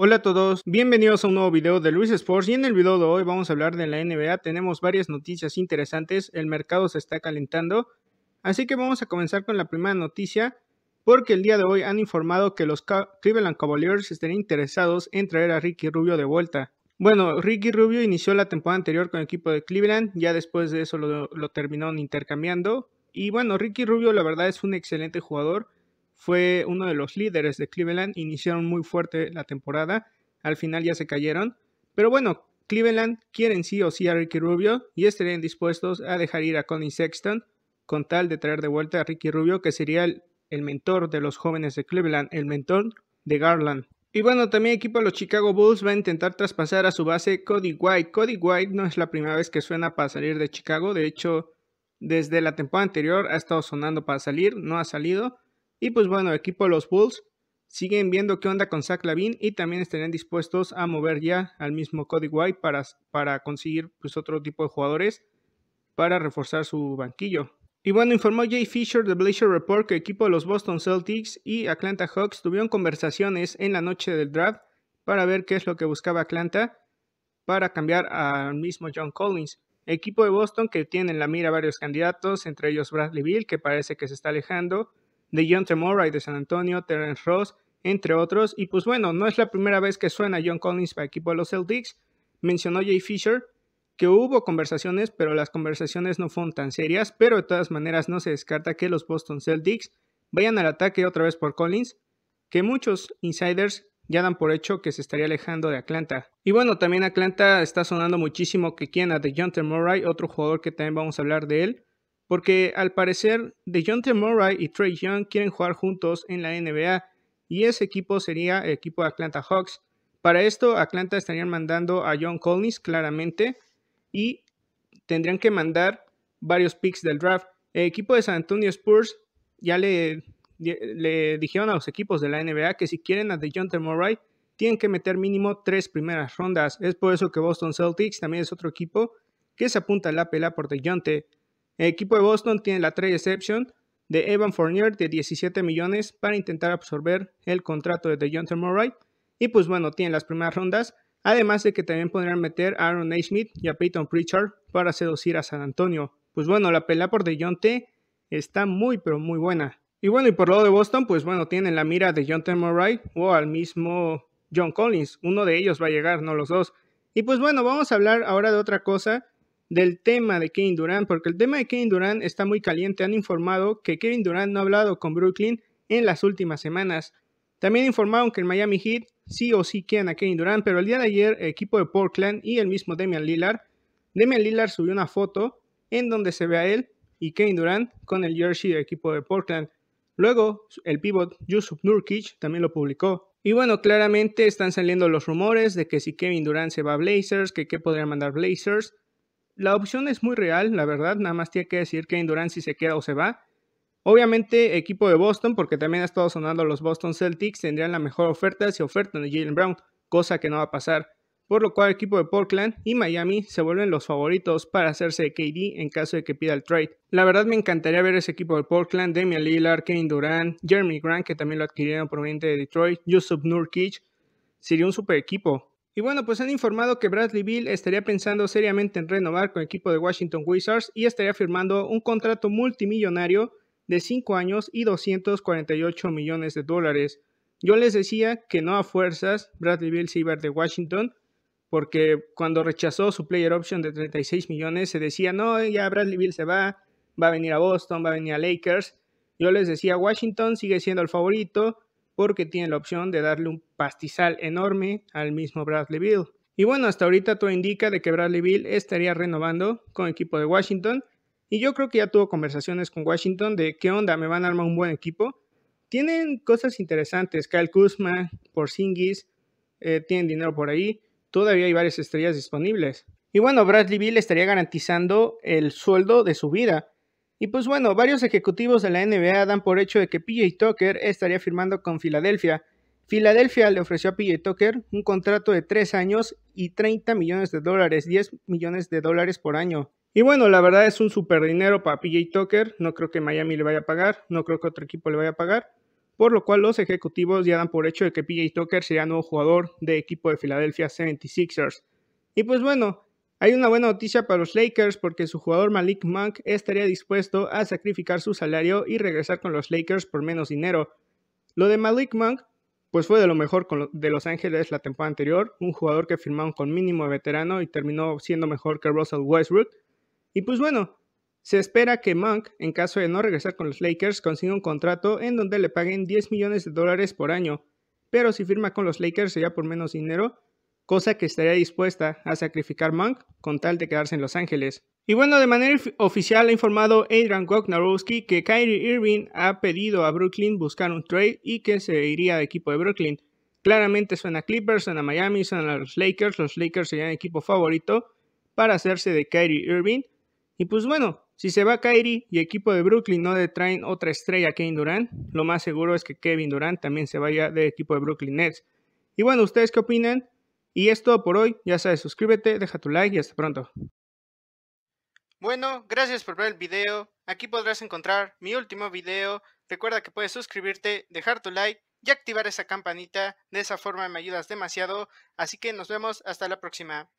Hola a todos, bienvenidos a un nuevo video de Luis Sports y en el video de hoy vamos a hablar de la NBA, tenemos varias noticias interesantes, el mercado se está calentando, así que vamos a comenzar con la primera noticia porque el día de hoy han informado que los Cleveland Cavaliers estarían interesados en traer a Ricky Rubio de vuelta. Bueno, Ricky Rubio inició la temporada anterior con el equipo de Cleveland, ya después de eso lo, lo terminaron intercambiando y bueno, Ricky Rubio la verdad es un excelente jugador, fue uno de los líderes de Cleveland, iniciaron muy fuerte la temporada, al final ya se cayeron, pero bueno, Cleveland quieren sí o sí a Ricky Rubio y estarían dispuestos a dejar ir a Connie Sexton con tal de traer de vuelta a Ricky Rubio, que sería el, mentor de los jóvenes de Cleveland, el mentor de Garland. Y bueno, también el equipo de los Chicago Bulls va a intentar traspasar a su base Cody White. Cody White no es la primera vez que suena para salir de Chicago, de hecho, desde la temporada anterior ha estado sonando para salir, no ha salido. Y pues bueno, el equipo de los Bulls siguen viendo qué onda con Zach Lavin y también estarían dispuestos a mover ya al mismo Cody White para, para conseguir pues, otro tipo de jugadores para reforzar su banquillo. Y bueno, informó Jay Fisher de Bleacher Report que el equipo de los Boston Celtics y Atlanta Hawks tuvieron conversaciones en la noche del draft para ver qué es lo que buscaba Atlanta para cambiar al mismo John Collins. equipo de Boston que tiene en la mira varios candidatos, entre ellos Bradley Bill, que parece que se está alejando, de John morai de San Antonio, Terence Ross, entre otros. Y pues bueno, no es la primera vez que suena John Collins para equipo de los Celtics. Mencionó Jay Fisher que hubo conversaciones, pero las conversaciones no fueron tan serias. Pero de todas maneras no se descarta que los Boston Celtics vayan al ataque otra vez por Collins, que muchos insiders ya dan por hecho que se estaría alejando de Atlanta. Y bueno, también Atlanta está sonando muchísimo que quiera de John Murray, otro jugador que también vamos a hablar de él porque al parecer DeJounte Murray y Trey Young quieren jugar juntos en la NBA y ese equipo sería el equipo de Atlanta Hawks. Para esto Atlanta estarían mandando a John Collins claramente y tendrían que mandar varios picks del draft. El equipo de San Antonio Spurs ya le, dijeron a los equipos de la NBA que si quieren a DeJounte Murray tienen que meter mínimo tres primeras rondas. Es por eso que Boston Celtics también es otro equipo que se apunta a la pela por DeJounte. El equipo de Boston tiene la trade exception de Evan Fournier de 17 millones para intentar absorber el contrato de DeJounte Murray. Y pues bueno, tienen las primeras rondas, además de que también podrían meter a Aaron Smith y a Peyton Pritchard para seducir a San Antonio. Pues bueno, la pelea por DeJounte está muy pero muy buena. Y bueno, y por lado de Boston, pues bueno, tienen la mira de John Murray o al mismo John Collins. Uno de ellos va a llegar, no los dos. Y pues bueno, vamos a hablar ahora de otra cosa del tema de Kevin Durant, porque el tema de Kevin Durant está muy caliente. Han informado que Kevin Durant no ha hablado con Brooklyn en las últimas semanas. También informaron que el Miami Heat sí o sí quieren a Kevin Durant, pero el día de ayer el equipo de Portland y el mismo Damian Lillard, Damian Lillard subió una foto en donde se ve a él y Kevin Durant con el jersey del equipo de Portland. Luego, el pivot Yusuf Nurkic también lo publicó. Y bueno, claramente están saliendo los rumores de que si Kevin Durant se va a Blazers, que que podría mandar Blazers la opción es muy real, la verdad. Nada más tiene que decir que Durant si se queda o se va. Obviamente, equipo de Boston, porque también ha estado sonando los Boston Celtics, tendrían la mejor oferta si ofertan a Jalen Brown, cosa que no va a pasar. Por lo cual, equipo de Portland y Miami se vuelven los favoritos para hacerse de KD en caso de que pida el trade. La verdad, me encantaría ver ese equipo de Portland: Damian Lillard, Kevin Durant, Jeremy Grant, que también lo adquirieron proveniente de Detroit, Yusuf Nurkic. Sería un super equipo. Y bueno, pues han informado que Bradley Bill estaría pensando seriamente en renovar con el equipo de Washington Wizards y estaría firmando un contrato multimillonario de 5 años y 248 millones de dólares. Yo les decía que no a fuerzas Bradley Bill se iba de Washington porque cuando rechazó su player option de 36 millones se decía, no, ya Bradley Bill se va, va a venir a Boston, va a venir a Lakers. Yo les decía, Washington sigue siendo el favorito, porque tiene la opción de darle un pastizal enorme al mismo Bradley Bill. Y bueno, hasta ahorita todo indica de que Bradley Bill estaría renovando con equipo de Washington. Y yo creo que ya tuvo conversaciones con Washington de qué onda, me van a armar un buen equipo. Tienen cosas interesantes, Kyle Kuzma, Porzingis, eh, tienen dinero por ahí. Todavía hay varias estrellas disponibles. Y bueno, Bradley Bill estaría garantizando el sueldo de su vida. Y pues bueno, varios ejecutivos de la NBA dan por hecho de que PJ Tucker estaría firmando con Filadelfia. Filadelfia le ofreció a PJ Tucker un contrato de 3 años y 30 millones de dólares, 10 millones de dólares por año. Y bueno, la verdad es un super dinero para PJ Tucker, no creo que Miami le vaya a pagar, no creo que otro equipo le vaya a pagar, por lo cual los ejecutivos ya dan por hecho de que PJ Tucker sería nuevo jugador de equipo de Filadelfia 76ers. Y pues bueno, hay una buena noticia para los Lakers porque su jugador Malik Monk estaría dispuesto a sacrificar su salario y regresar con los Lakers por menos dinero. Lo de Malik Monk pues fue de lo mejor de Los Ángeles la temporada anterior, un jugador que firmaron con mínimo de veterano y terminó siendo mejor que Russell Westbrook. Y pues bueno, se espera que Monk, en caso de no regresar con los Lakers, consiga un contrato en donde le paguen 10 millones de dólares por año, pero si firma con los Lakers sería por menos dinero cosa que estaría dispuesta a sacrificar Monk con tal de quedarse en Los Ángeles. Y bueno, de manera oficial ha informado Adrian Wojnarowski que Kyrie Irving ha pedido a Brooklyn buscar un trade y que se iría del equipo de Brooklyn. Claramente suena a Clippers, suena a Miami, son a los Lakers. Los Lakers serían el equipo favorito para hacerse de Kyrie Irving. Y pues bueno, si se va Kyrie y equipo de Brooklyn no le traen otra estrella a Kevin Durant, lo más seguro es que Kevin Durant también se vaya del equipo de Brooklyn Nets. Y bueno, ¿ustedes qué opinan? Y es todo por hoy. Ya sabes, suscríbete, deja tu like y hasta pronto. Bueno, gracias por ver el video. Aquí podrás encontrar mi último video. Recuerda que puedes suscribirte, dejar tu like y activar esa campanita. De esa forma me ayudas demasiado. Así que nos vemos hasta la próxima.